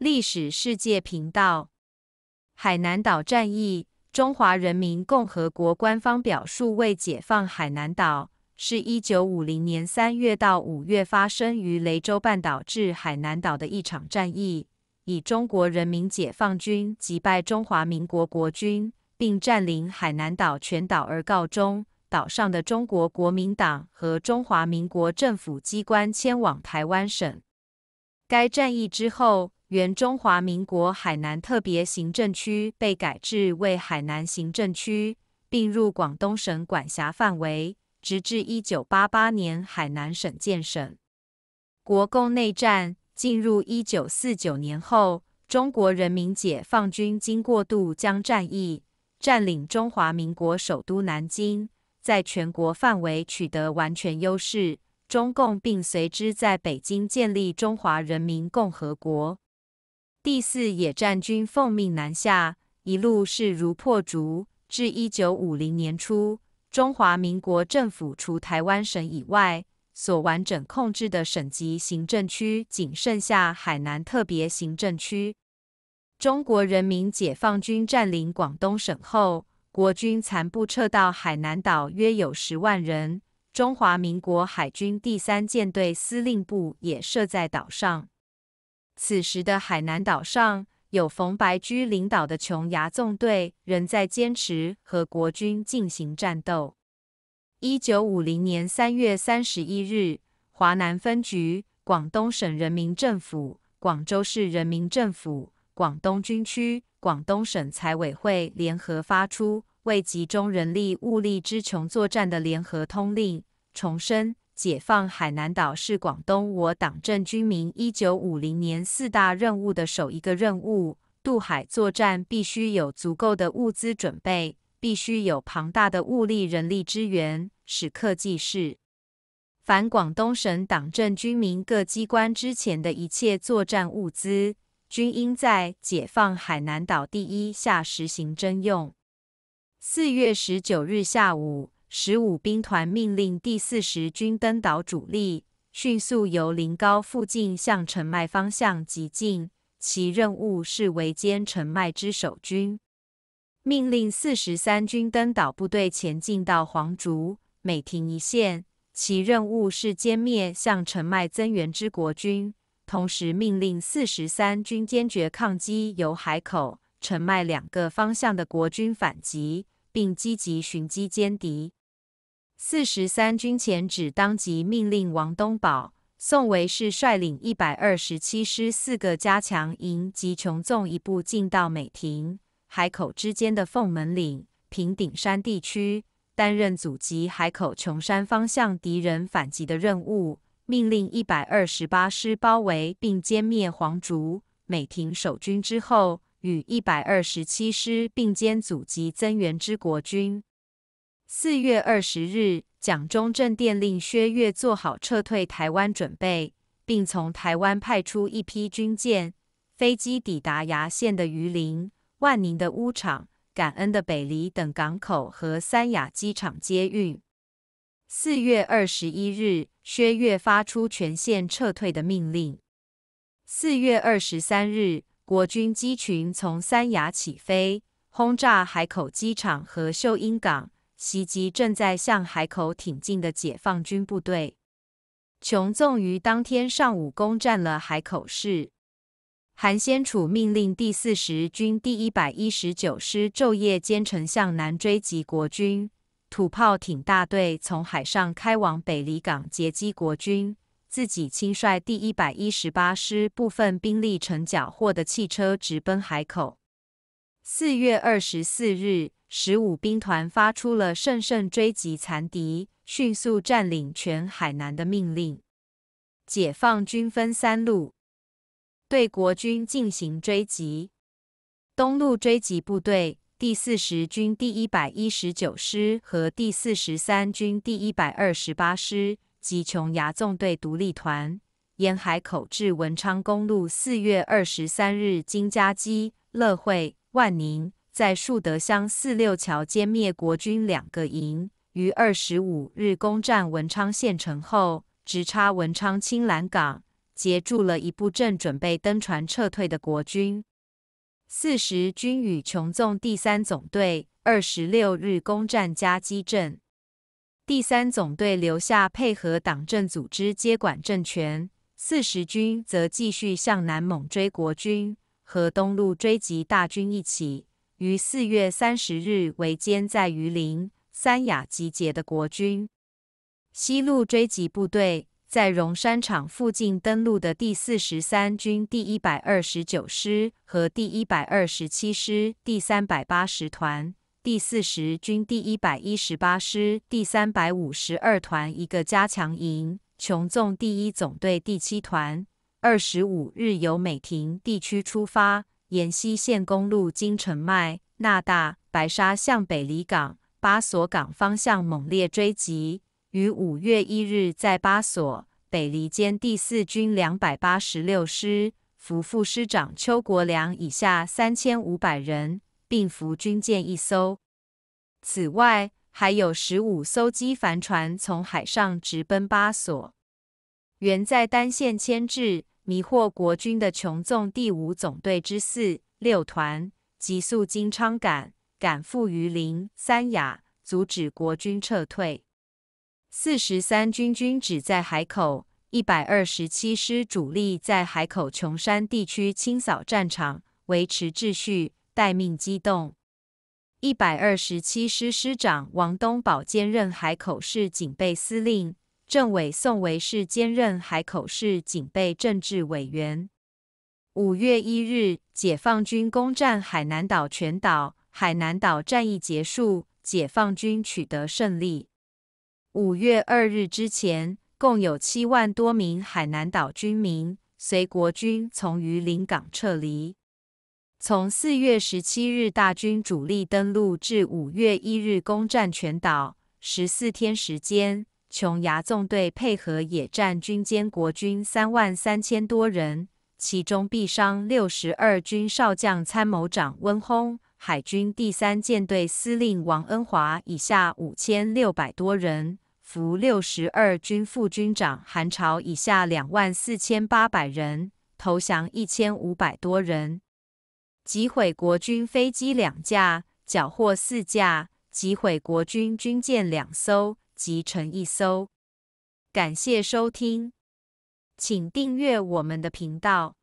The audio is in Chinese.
历史世界频道：海南岛战役，中华人民共和国官方表述为解放海南岛，是一九五零年三月到五月发生于雷州半岛至海南岛的一场战役，以中国人民解放军击败中华民国国军，并占领海南岛全岛而告终。岛上的中国国民党和中华民国政府机关迁往台湾省。该战役之后。原中华民国海南特别行政区被改制为海南行政区，并入广东省管辖范围，直至一九八八年海南省建省。国共内战进入一九四九年后，中国人民解放军经过渡江战役，占领中华民国首都南京，在全国范围取得完全优势。中共并随之在北京建立中华人民共和国。第四野战军奉命南下，一路势如破竹。至一九五零年初，中华民国政府除台湾省以外，所完整控制的省级行政区仅剩下海南特别行政区。中国人民解放军占领广东省后，国军残部撤到海南岛，约有十万人。中华民国海军第三舰队司令部也设在岛上。此时的海南岛上，有冯白驹领导的琼崖纵队仍在坚持和国军进行战斗。一九五零年三月三十一日，华南分局、广东省人民政府、广州市人民政府、广东军区、广东省财委会联合发出，为集中人力物力之穷作战的联合通令，重申。解放海南岛是广东我党政军民一九五零年四大任务的首一个任务。渡海作战必须有足够的物资准备，必须有庞大的物力人力支援，时刻记事。凡广东省党政军民各机关之前的一切作战物资，均应在解放海南岛第一下实行征用。四月十九日下午。十五兵团命令第四十军登岛主力迅速由临高附近向澄迈方向急进，其任务是围歼澄迈之守军；命令四十三军登岛部队前进到黄竹、美亭一线，其任务是歼灭向澄迈增援之国军。同时，命令四十三军坚决抗击由海口、澄迈两个方向的国军反击，并积极寻机歼敌。四十三军前指当即命令王东宝、宋维士率领一百二十七师四个加强营及琼纵一部进到美亭、海口之间的凤门岭、平顶山地区，担任阻击海口、琼山方向敌人反击的任务；命令一百二十八师包围并歼灭黄竹、美亭守军之后，与一百二十七师并肩阻击增援之国军。四月二十日，蒋中正电令薛岳做好撤退台湾准备，并从台湾派出一批军舰、飞机抵达牙线的榆林、万宁的乌场、感恩的北黎等港口和三亚机场接运。四月二十一日，薛岳发出全线撤退的命令。四月二十三日，国军机群从三亚起飞，轰炸海口机场和秀英港。袭击正在向海口挺进的解放军部队。琼纵于当天上午攻占了海口市。韩先楚命令第四十军第一百一十九师昼夜兼程向南追击国军，土炮艇大队从海上开往北黎港截击国军，自己亲率第一百一十八师部分兵力乘缴获的汽车直奔海口。四月二十四日，十五兵团发出了“乘胜追击残敌，迅速占领全海南”的命令。解放军分三路对国军进行追击。东路追击部队第四十军第一百一十九师和第四十三军第一百二十八师及琼崖纵队独立团，沿海口至文昌公路。四月二十三日，经家积、乐会。万宁在树德乡四六桥歼灭国军两个营，于二十五日攻占文昌县城后，直插文昌青兰港，截住了一部正准备登船撤退的国军。四十军与琼纵第三总队二十六日攻占加击镇，第三总队留下配合党政组织接管政权，四十军则继续向南猛追国军。和东路追击大军一起，于四月三十日围歼在榆林、三亚集结的国军。西路追击部队在荣山场附近登陆的第四十三军第一百二十九师和第一百二十七师第三百八十团，第四十军第一百一十八师第三百五十二团一个加强营，琼纵第一总队第七团。二十五日由美亭地区出发，沿西线公路经澄迈、纳大、白沙向北离港、巴索港方向猛烈追击。于五月一日在巴索北离间第四军两百八十六师副副师长邱国良以下三千五百人，并俘军舰一艘。此外，还有十五艘机帆船从海上直奔巴索。原在单线牵制、迷惑国军的琼纵第五总队之四、六团，急速经昌感，赶赴榆林、三亚，阻止国军撤退。四十三军军指在海口，一百二十七师主力在海口琼山地区清扫战场，维持秩序，待命机动。一百二十七师师长王东宝兼任海口市警备司令。政委宋维是兼任海口市警备政治委员。五月一日，解放军攻占海南岛全岛，海南岛战役结束，解放军取得胜利。五月二日之前，共有七万多名海南岛军民随国军从榆林港撤离。从四月十七日大军主力登陆至五月一日攻占全岛，十四天时间。琼崖纵队配合野战军歼国军三万三千多人，其中毙伤六十二军少将参谋长温弘、海军第三舰队司令王恩华以下五千六百多人，俘六十二军副军长韩朝以下两万四千八百人，投降一千五百多人，击毁国军飞机两架，缴获四架，击毁国军军舰两艘。集成一艘。感谢收听，请订阅我们的频道。